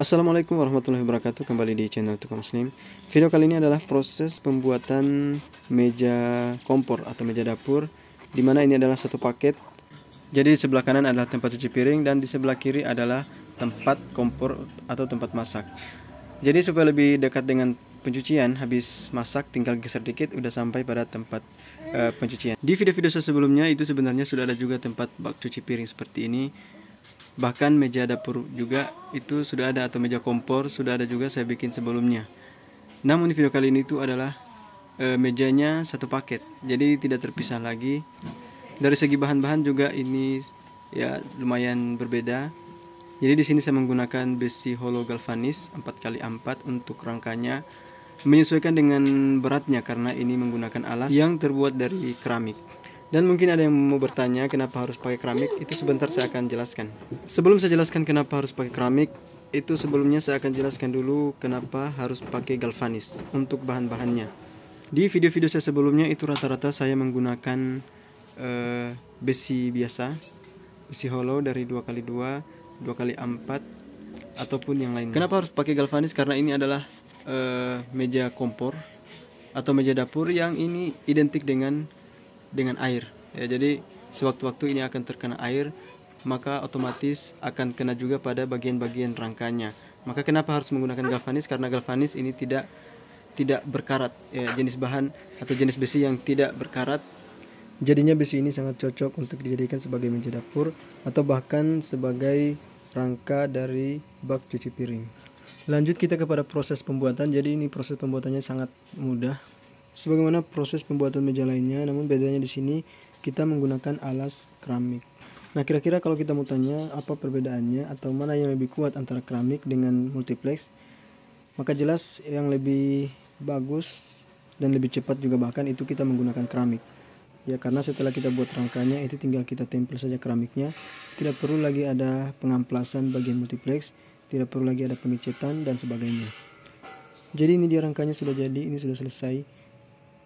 Assalamualaikum warahmatullahi wabarakatuh Kembali di channel Tukang Muslim Video kali ini adalah proses pembuatan meja kompor atau meja dapur Dimana ini adalah satu paket Jadi di sebelah kanan adalah tempat cuci piring Dan di sebelah kiri adalah tempat kompor atau tempat masak Jadi supaya lebih dekat dengan pencucian habis masak tinggal geser dikit udah sampai pada tempat uh, pencucian di video-video sebelumnya itu sebenarnya sudah ada juga tempat bak cuci piring seperti ini bahkan meja dapur juga itu sudah ada atau meja kompor sudah ada juga saya bikin sebelumnya namun di video kali ini itu adalah e, mejanya satu paket jadi tidak terpisah lagi dari segi bahan-bahan juga ini ya lumayan berbeda jadi di sini saya menggunakan besi hollow galvanis 4x4 untuk rangkanya menyesuaikan dengan beratnya karena ini menggunakan alas yang terbuat dari keramik dan mungkin ada yang mau bertanya kenapa harus pakai keramik, itu sebentar saya akan jelaskan. Sebelum saya jelaskan kenapa harus pakai keramik, itu sebelumnya saya akan jelaskan dulu kenapa harus pakai galvanis untuk bahan-bahannya. Di video-video saya sebelumnya itu rata-rata saya menggunakan uh, besi biasa, besi hollow dari 2x2, 2x4 ataupun yang lain. Kenapa harus pakai galvanis? Karena ini adalah uh, meja kompor atau meja dapur yang ini identik dengan dengan air ya jadi sewaktu-waktu ini akan terkena air maka otomatis akan kena juga pada bagian-bagian rangkanya maka kenapa harus menggunakan galvanis karena galvanis ini tidak tidak berkarat ya, jenis bahan atau jenis besi yang tidak berkarat jadinya besi ini sangat cocok untuk dijadikan sebagai meja dapur atau bahkan sebagai rangka dari bak cuci piring lanjut kita kepada proses pembuatan jadi ini proses pembuatannya sangat mudah sebagaimana proses pembuatan meja lainnya, namun bedanya di sini kita menggunakan alas keramik. Nah, kira-kira kalau kita mau tanya apa perbedaannya atau mana yang lebih kuat antara keramik dengan multiplex, maka jelas yang lebih bagus dan lebih cepat juga bahkan itu kita menggunakan keramik. Ya, karena setelah kita buat rangkanya itu tinggal kita tempel saja keramiknya, tidak perlu lagi ada pengamplasan bagian multiplex, tidak perlu lagi ada pengecetan dan sebagainya. Jadi ini dia rangkanya sudah jadi, ini sudah selesai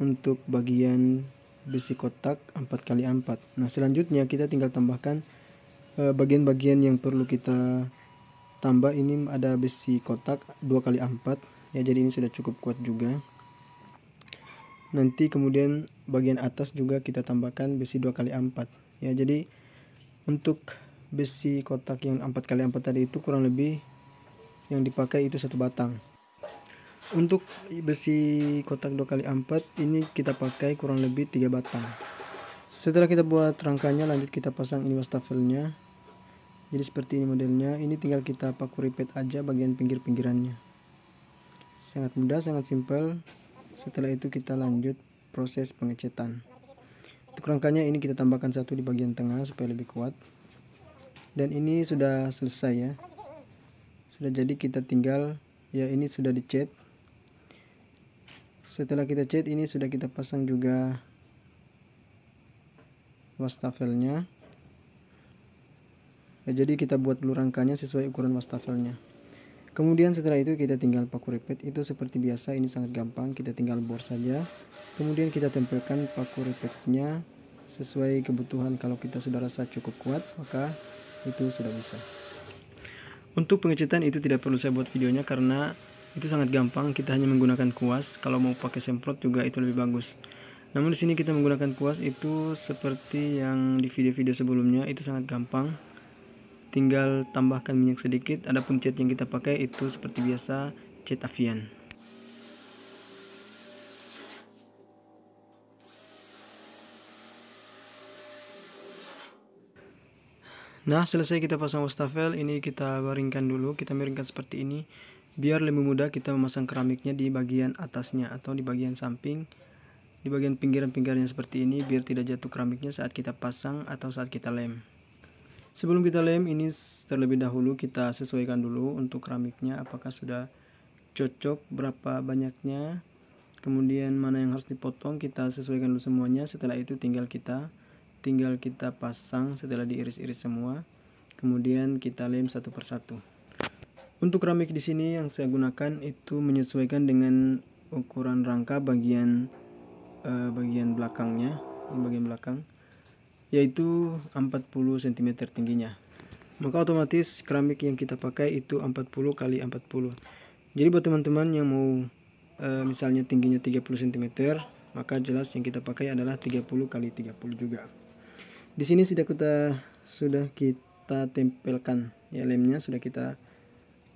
untuk bagian besi kotak 4x4 nah selanjutnya kita tinggal tambahkan eh, bagian-bagian yang perlu kita tambah ini ada besi kotak 2x4 ya jadi ini sudah cukup kuat juga nanti kemudian bagian atas juga kita tambahkan besi 2x4 ya jadi untuk besi kotak yang 4x4 tadi itu kurang lebih yang dipakai itu satu batang untuk besi kotak 2 kali 4 ini kita pakai kurang lebih 3 batang. Setelah kita buat rangkanya lanjut kita pasang ini wastafelnya. Jadi seperti ini modelnya, ini tinggal kita paku ripet aja bagian pinggir-pinggirannya. Sangat mudah, sangat simpel. Setelah itu kita lanjut proses pengecetan. Untuk rangkanya ini kita tambahkan satu di bagian tengah supaya lebih kuat. Dan ini sudah selesai ya. Sudah jadi kita tinggal ya ini sudah dicet setelah kita cat ini sudah kita pasang juga wastafelnya ya, jadi kita buat dulu rangkanya sesuai ukuran wastafelnya kemudian setelah itu kita tinggal paku repet itu seperti biasa ini sangat gampang kita tinggal bor saja kemudian kita tempelkan paku repetnya sesuai kebutuhan kalau kita sudah rasa cukup kuat maka itu sudah bisa untuk pengecatan itu tidak perlu saya buat videonya karena itu sangat gampang kita hanya menggunakan kuas kalau mau pakai semprot juga itu lebih bagus namun di sini kita menggunakan kuas itu seperti yang di video-video sebelumnya itu sangat gampang tinggal tambahkan minyak sedikit adapun cat yang kita pakai itu seperti biasa cat avian Nah, selesai kita pasang wastafel, ini kita baringkan dulu, kita miringkan seperti ini. Biar lebih mudah kita memasang keramiknya di bagian atasnya atau di bagian samping, di bagian pinggiran-pinggirannya seperti ini biar tidak jatuh keramiknya saat kita pasang atau saat kita lem. Sebelum kita lem ini terlebih dahulu kita sesuaikan dulu untuk keramiknya apakah sudah cocok berapa banyaknya kemudian mana yang harus dipotong kita sesuaikan dulu semuanya setelah itu tinggal kita tinggal kita pasang setelah diiris-iris semua kemudian kita lem satu persatu untuk keramik di sini yang saya gunakan itu menyesuaikan dengan ukuran rangka bagian uh, bagian belakangnya, bagian belakang yaitu 40 cm tingginya. Maka otomatis keramik yang kita pakai itu 40 kali 40. Jadi buat teman-teman yang mau e, misalnya tingginya 30 cm, maka jelas yang kita pakai adalah 30 kali 30 juga. Di sini sudah kita sudah kita tempelkan ya lemnya sudah kita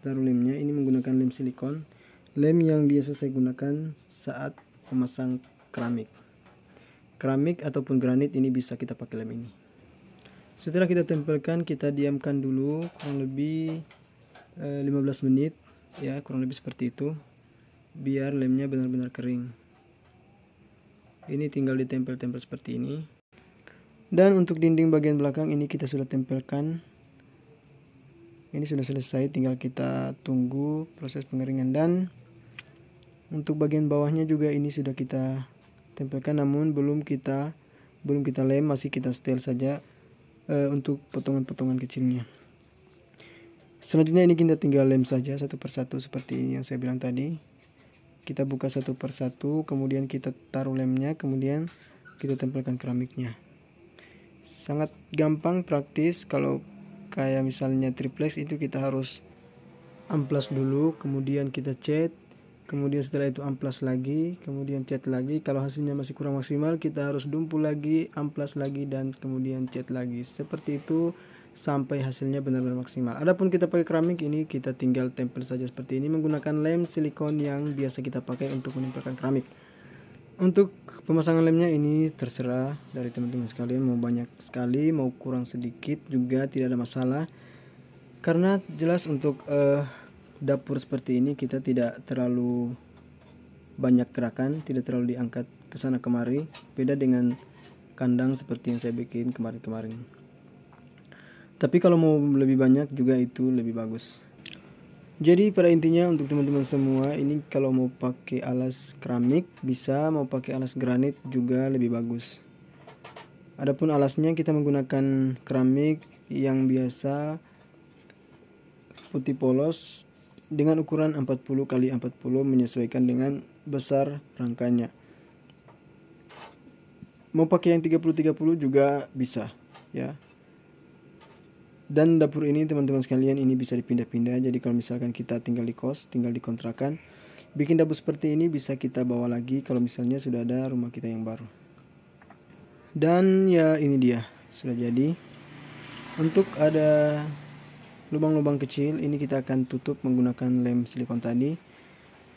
taruh lemnya ini menggunakan lem silikon lem yang biasa saya gunakan saat memasang keramik keramik ataupun granit ini bisa kita pakai lem ini setelah kita tempelkan kita diamkan dulu kurang lebih e, eh, 15 menit ya kurang lebih seperti itu biar lemnya benar-benar kering ini tinggal ditempel-tempel seperti ini dan untuk dinding bagian belakang ini kita sudah tempelkan ini sudah selesai tinggal kita tunggu proses pengeringan dan untuk bagian bawahnya juga ini sudah kita tempelkan namun belum kita belum kita lem masih kita setel saja e, untuk potongan-potongan kecilnya selanjutnya ini kita tinggal lem saja satu persatu seperti yang saya bilang tadi kita buka satu persatu kemudian kita taruh lemnya kemudian kita tempelkan keramiknya sangat gampang praktis kalau kayak misalnya triplex itu kita harus amplas dulu kemudian kita cat kemudian setelah itu amplas lagi kemudian cat lagi kalau hasilnya masih kurang maksimal kita harus dumpu lagi amplas lagi dan kemudian cat lagi seperti itu sampai hasilnya benar-benar maksimal. Adapun kita pakai keramik ini kita tinggal tempel saja seperti ini menggunakan lem silikon yang biasa kita pakai untuk menempelkan keramik untuk pemasangan lemnya ini terserah dari teman-teman sekalian mau banyak sekali mau kurang sedikit juga tidak ada masalah karena jelas untuk uh, dapur seperti ini kita tidak terlalu banyak gerakan tidak terlalu diangkat ke sana kemari beda dengan kandang seperti yang saya bikin kemarin-kemarin tapi kalau mau lebih banyak juga itu lebih bagus jadi pada intinya untuk teman-teman semua ini kalau mau pakai alas keramik bisa mau pakai alas granit juga lebih bagus adapun alasnya kita menggunakan keramik yang biasa putih polos dengan ukuran 40 x 40 menyesuaikan dengan besar rangkanya mau pakai yang 30 30 juga bisa ya dan dapur ini teman-teman sekalian ini bisa dipindah-pindah jadi kalau misalkan kita tinggal di kos tinggal di kontrakan bikin dapur seperti ini bisa kita bawa lagi kalau misalnya sudah ada rumah kita yang baru dan ya ini dia sudah jadi untuk ada lubang-lubang kecil ini kita akan tutup menggunakan lem silikon tadi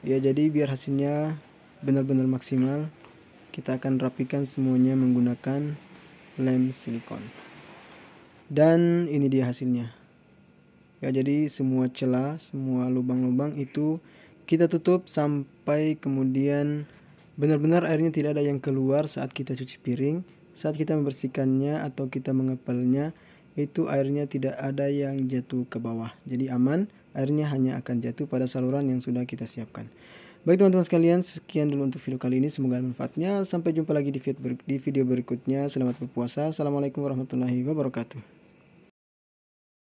ya jadi biar hasilnya benar-benar maksimal kita akan rapikan semuanya menggunakan lem silikon dan ini dia hasilnya ya jadi semua celah semua lubang-lubang itu kita tutup sampai kemudian benar-benar airnya tidak ada yang keluar saat kita cuci piring saat kita membersihkannya atau kita mengepalnya itu airnya tidak ada yang jatuh ke bawah jadi aman airnya hanya akan jatuh pada saluran yang sudah kita siapkan Baik teman-teman sekalian, sekian dulu untuk video kali ini. Semoga bermanfaatnya. manfaatnya. Sampai jumpa lagi di video berikutnya. Selamat berpuasa. Assalamualaikum warahmatullahi wabarakatuh.